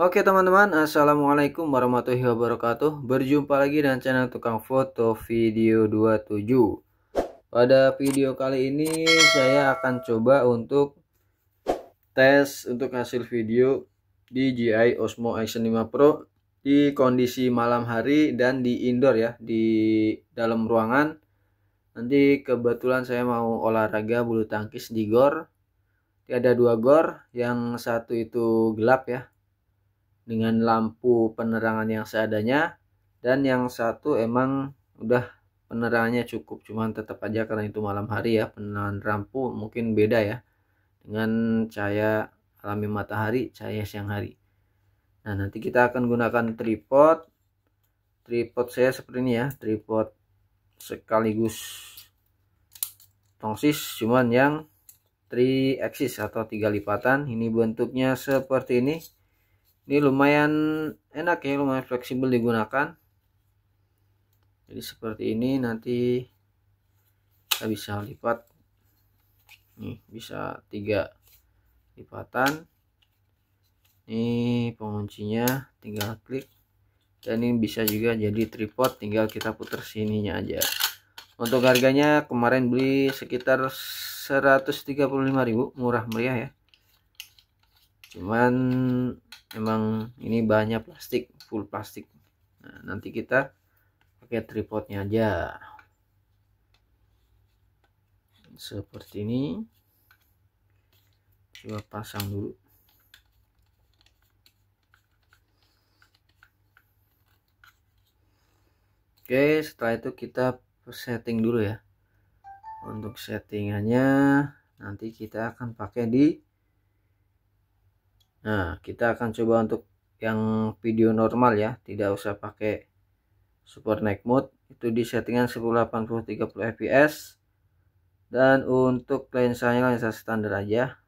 Oke teman-teman, Assalamualaikum warahmatullahi wabarakatuh Berjumpa lagi dengan channel Tukang Foto Video 27 Pada video kali ini saya akan coba untuk tes untuk hasil video DJI Osmo Action 5 Pro Di kondisi malam hari dan di indoor ya, di dalam ruangan Nanti kebetulan saya mau olahraga bulu tangkis di gor Ada dua gor, yang satu itu gelap ya dengan lampu penerangan yang seadanya dan yang satu emang udah penerangannya cukup cuman tetap aja karena itu malam hari ya penerangan lampu mungkin beda ya dengan cahaya alami matahari cahaya siang hari nah nanti kita akan gunakan tripod tripod saya seperti ini ya tripod sekaligus tongsis cuman yang 3 axis atau tiga lipatan ini bentuknya seperti ini ini lumayan enak ya lumayan fleksibel digunakan jadi seperti ini nanti kita bisa lipat nih bisa tiga lipatan ini penguncinya tinggal klik dan ini bisa juga jadi tripod tinggal kita putar sininya aja untuk harganya kemarin beli sekitar 135.000 murah meriah ya cuman emang ini banyak plastik full plastik nah, nanti kita pakai tripodnya aja seperti ini coba pasang dulu oke setelah itu kita setting dulu ya untuk settingannya nanti kita akan pakai di Nah kita akan coba untuk yang video normal ya tidak usah pakai super night mode itu di settingan 1080 30 fps dan untuk lensanya lensa standar aja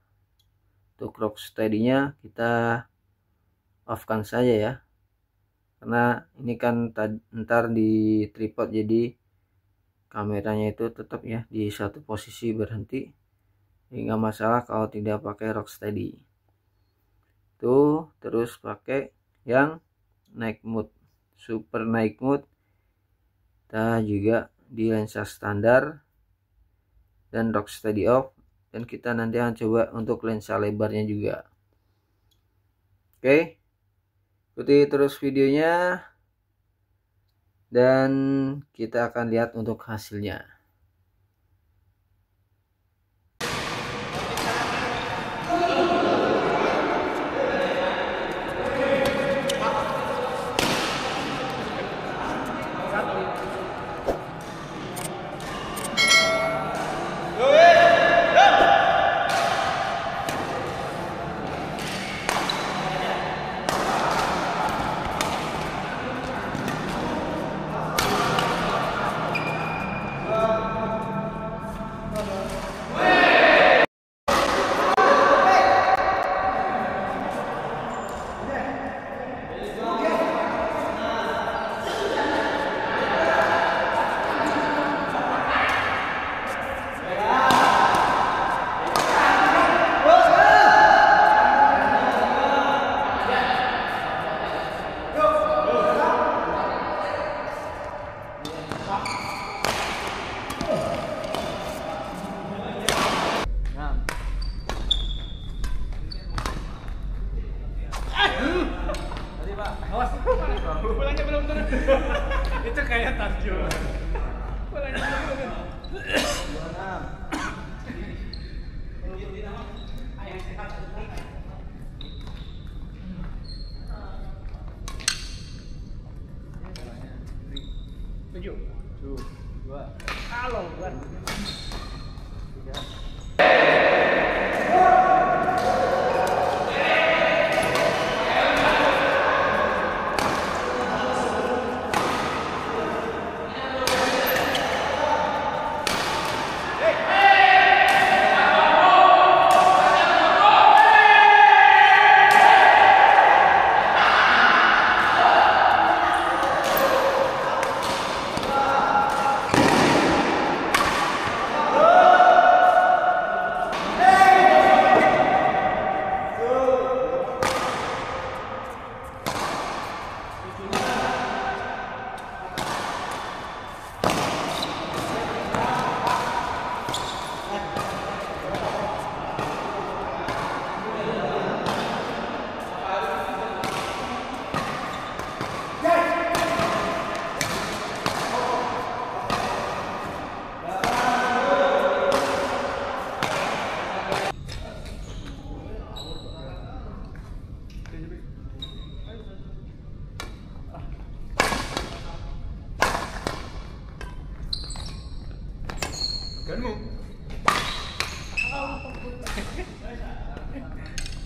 untuk rock steady nya kita offkan saja ya karena ini kan ntar di tripod jadi kameranya itu tetap ya di satu posisi berhenti hingga masalah kalau tidak pakai rock steady itu terus pakai yang naik Mood, super naik Mood, kita juga di lensa standar dan rock steady off dan kita nanti akan coba untuk lensa lebarnya juga oke okay. ikuti terus videonya dan kita akan lihat untuk hasilnya awas pulangnya belum turun itu kayak tarjo pulangnya belum turun tujuh tujuh dua kalau buat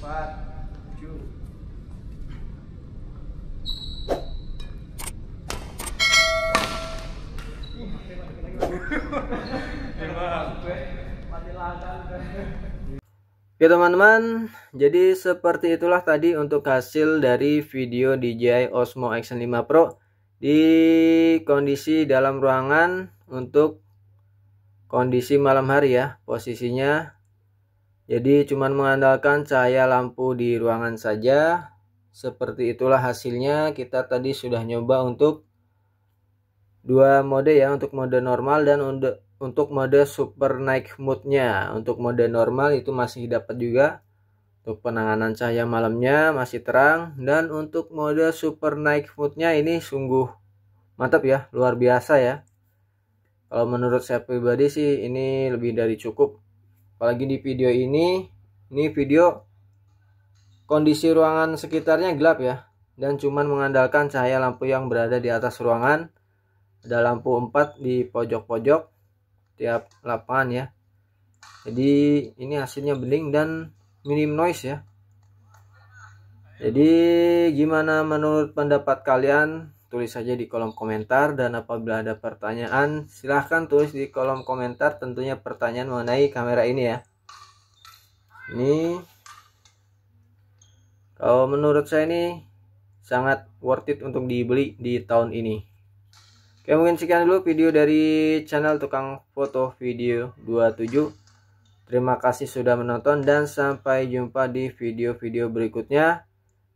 Oke teman-teman, jadi seperti itulah tadi untuk hasil dari video DJI Osmo Action 5 Pro di kondisi dalam ruangan untuk kondisi malam hari ya posisinya jadi cuman mengandalkan cahaya lampu di ruangan saja. Seperti itulah hasilnya. Kita tadi sudah nyoba untuk dua mode ya, untuk mode normal dan untuk mode super night mode-nya. Untuk mode normal itu masih dapat juga untuk penanganan cahaya malamnya masih terang dan untuk mode super night mode-nya ini sungguh mantap ya, luar biasa ya. Kalau menurut saya pribadi sih ini lebih dari cukup Apalagi di video ini, ini video kondisi ruangan sekitarnya gelap ya dan cuman mengandalkan cahaya lampu yang berada di atas ruangan. Ada lampu 4 di pojok-pojok tiap lapangan ya. Jadi ini hasilnya bening dan minim noise ya. Jadi gimana menurut pendapat kalian tulis saja di kolom komentar dan apabila ada pertanyaan silahkan tulis di kolom komentar tentunya pertanyaan mengenai kamera ini ya ini kalau menurut saya ini sangat worth it untuk dibeli di tahun ini oke mungkin sekian dulu video dari channel tukang foto video 27 Terima kasih sudah menonton dan sampai jumpa di video-video berikutnya.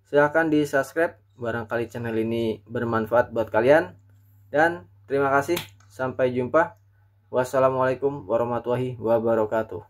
Silahkan di subscribe barangkali channel ini bermanfaat buat kalian dan terima kasih sampai jumpa wassalamualaikum warahmatullahi wabarakatuh